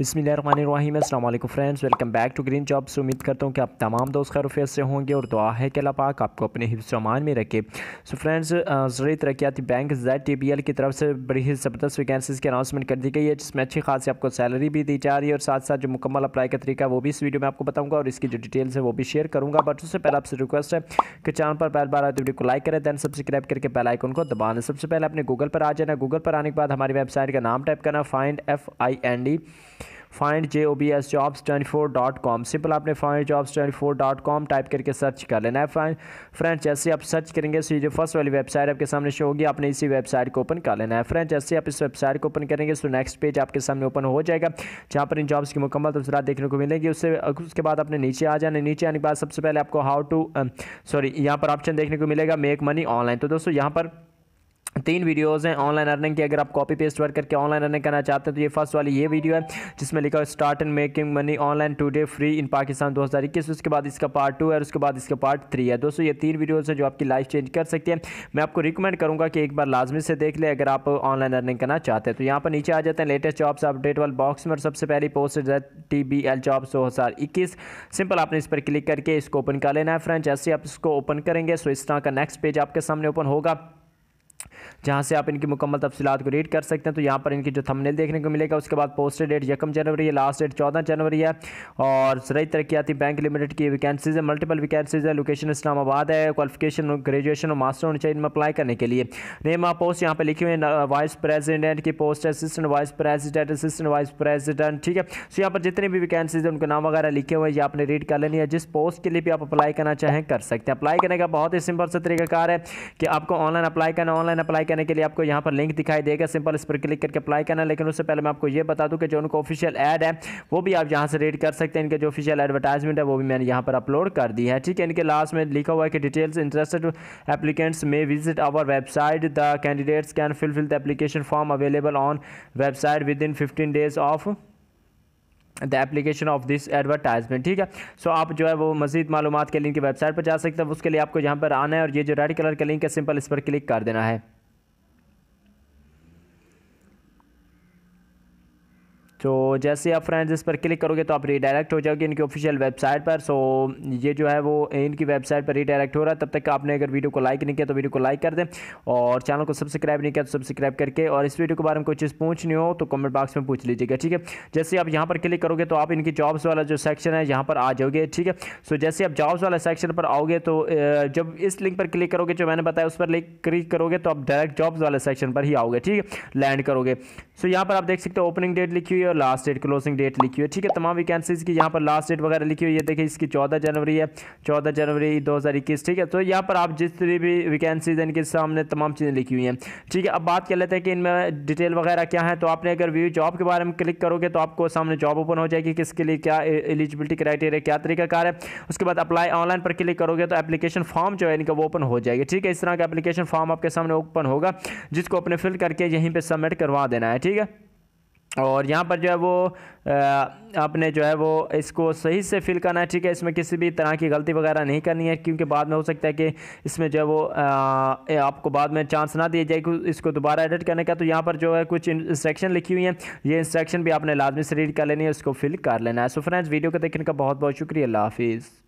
अस्सलाम वालेकुम friends welcome back to green jobs उम्मीद करता हूँ कि आप तमाम दोस्त खैरफियत से होंगे और दुआ है कि अल्लाह पाक आपको अपने हिफ्समान में रखे so friends Zarai Taraqiati bank Z T B L की तरफ से बड़ी ही ज़बरदस्त वैकेंसीज़ की अनाउंसमेंट कर दी गई है जिसमें अच्छी खासी आपको सैलरी भी दी जा रही है और साथ साथ जो मुकम्मल अप्लाई का तरीका वो भी इस वीडियो में आपको बताऊँगा और इसकी जो डिटेल्स है वो भी शेयर करूँगा बट उससे पहले आपसे रिक्वेस्ट है कि चैनल पर पहली बार आए तो वीडियो को लाइक करें दैन सब्सक्राइब करके बेल आइकन को दबाना सबसे पहले अपने गूगल पर आ जाना गूगल पर आने के बाद हमारी वेबसाइट का नाम टाइप करना find F I N D find J O B S jobs twenty four dot com simple आपने find jobs twenty four dot com type करके सर्च कर लेना है फाइन फ्रेंड जैसे आप सर्च करेंगे सो जो फर्स्ट वाली वेबसाइट आपके सामने शो होगी आपने इसी वेबसाइट को ओपन कर लेना है फ्रेंड जैसे आप इस वेबसाइट को ओपन करेंगे सो नेक्स्ट पेज आपके सामने ओपन हो जाएगा जहाँ पर इन जॉब्स की मुकम्मल तफसलत देखने को मिलेगी उससे उसके बाद आपने नीचे आ जाना नीचे आने के बाद सबसे पहले आपको हाउ टू सॉरी यहाँ पर ऑप्शन देखने को मिलेगा मेक मनी ऑनलाइन तो दोस्तों यहाँ पर तीन वीडियोस हैं ऑनलाइन अर्निंग की अगर आप कॉपी पेस्ट वर्क करके ऑनलाइन अर्निंग करना चाहते हैं तो ये फर्स्ट वाली ये वीडियो है जिसमें लिखा है start and making money online today free in Pakistan दो हज़ार इक्कीस उसके बाद इसका पार्ट टू है और उसके बाद इसका पार्ट थ्री है दोस्तों ये तीन वीडियोज़ हैं जो आपकी लाइफ चेंज कर सकती है मैं आपको रिकमेंड करूँगा कि एक बार लाजमी से देख लें अगर आप ऑनलाइन अर्निंग करना चाहते हैं तो यहाँ पर नीचे आ जाते हैं लेटेस्ट जॉब्स अपडेट वाले बॉक्स में और सबसे पहली पोस्ट है टी बी एल जॉब्स दो हज़ार इक्कीस सिंपल आपने इस पर क्लिक करके इसको ओपन कर लेना है फ्रेंड जैसे आप इसको ओपन करेंगे सो इस तरह का नेक्स्ट पेज आपके सामने ओपन होगा जहाँ से आप इनकी मुकम्मल तफसीत को रीड कर सकते हैं तो यहाँ पर इनकी जो थमनेल देखने को मिलेगा उसके बाद पोस्टर डेट यकम जनवरी है लास्ट डेट चौदह जनवरी है और सरई तरक्याती बैंक लिमिटेड की वैकेंसीज है मल्टीपल वैकेंसीज है लोकेशन इस्लामाबाद है क्वालिफिकेशन ग्रेजुएशन और मास्टर होनी चाहिए इनमें अप्लाई करने के लिए नेम आप पोस्ट यहाँ पर लिखी हुई है वाइस प्रेजिडेंट की post assistant vice president assistant vice president ठीक है सो यहाँ पर जितनी भी वैकेंसीज है उनके नाम वगैरह लिखे हुए हैं ये आपने रीड कर लेनी है जिस पोस्ट के लिए भी आप अप्लाई करना चाहें कर सकते हैं अप्लाई करने का बहुत ही सिंपल सा तरीकाकार है कि आपको ऑनलाइन अप्लाई करना ऑनलाइन ऑनलाइन अप्लाई करने के लिए आपको यहाँ पर लिंक दिखाई देगा सिंपल इस पर क्लिक करके अप्लाई करना लेकिन उससे पहले मैं आपको ये बता दूँ कि जो उनको ऑफिशियल एड है वो भी आप यहाँ से रीड कर सकते हैं इनके जो ऑफिशियल एडवर्टाइजमेंट है वो भी मैंने यहाँ पर अपलोड कर दी है ठीक है इनके लास्ट में लिखा हुआ है कि details interested applicants may visit our website the candidates can fulfil the application form available on website within fifteen days of the application of this advertisement ठीक है सो so, आप जो है वो मजीद मालूम के लिंक की वेबसाइट पर जा सकते हैं उसके लिए आपको यहाँ पर आना है और ये जो रेड कलर का लिंक है सिंपल इस पर क्लिक कर देना है तो जैसे आप फ्रेंड्स इस पर क्लिक करोगे तो आप रीडायरेक्ट हो जाओगे इनकी ऑफिशियल वेबसाइट पर सो ये जो है वो इनकी वेबसाइट पर रीडायरेक्ट हो रहा है तब तक आपने अगर वीडियो को लाइक नहीं किया तो वीडियो को लाइक कर दें और चैनल को सब्सक्राइब नहीं किया तो सब्सक्राइब करके और इस वीडियो के बारे में कोई चीज़ पूछनी हो तो कमेंट बॉक्स में पूछ लीजिएगा ठीक है जैसे आप यहाँ पर क्लिक करोगे तो आप इनकी जॉब्स वाला जो सेक्शन है यहाँ पर आ जाओगे ठीक है सो जैसे आप जॉब्स वाला सेक्शन पर आओगे तो जब इस लिंक पर क्लिक करोगे जो मैंने बताया उस पर क्लिक करोगे तो आप डायरेक्ट जॉब्स वाले सेक्शन पर ही आओगे ठीक है लैंड करोगे सो यहाँ पर आप देख सकते हो ओपनिंग डेट लिखी हुई और लास्ट डेट क्लोजिंग डेट लिखी हुई है ठीक है तमाम वैकेंसीज की यहाँ पर लास्ट डेट वगैरह लिखी हुई है देखिए इसकी चौदह जनवरी है चौदह जनवरी दो ठीक है तो यहाँ पर आप जितनी भी वैकेंसीज इनके सामने तमाम चीज़ें लिखी हुई हैं ठीक है अब बात कर लेते हैं कि इनमें डिटेल वगैरह क्या है तो आपने अगर व्यू जॉब के बारे में क्लिक करोगे तो आपको सामने जॉब ओपन हो जाएगी किसके लिए क्या एलिजिबिलिटी क्राइटेरिया क्या तरीकाकार है उसके बाद अप्लाई ऑनलाइन पर क्लिक करोगे तो एप्लीकेशन फॉर्म जो है इनका वो ओपन हो जाएगी ठीक है इस तरह का एप्लीकेशन फॉर्म आपके सामने ओपन होगा जिसको अपने फिल करके यहीं पर सबमिट करवा देना है ठीक है और यहाँ पर जो है वो आपने जो है वो इसको सही से फिल करना है ठीक है इसमें किसी भी तरह की गलती वगैरह नहीं करनी है क्योंकि बाद में हो सकता है कि इसमें जो है वो आपको बाद में चांस ना दिया जाए कि इसको दोबारा एडिट करने का तो यहाँ पर जो है कुछ इंस्ट्रक्शन लिखी हुई हैं ये इंस्ट्रक्शन भी आपने लाजमी से रीड कर लेनी है उसको फिल कर लेना है सो फ्रेंड्स वीडियो को देखने का बहुत बहुत शुक्रिया अल्लाह हाफिज़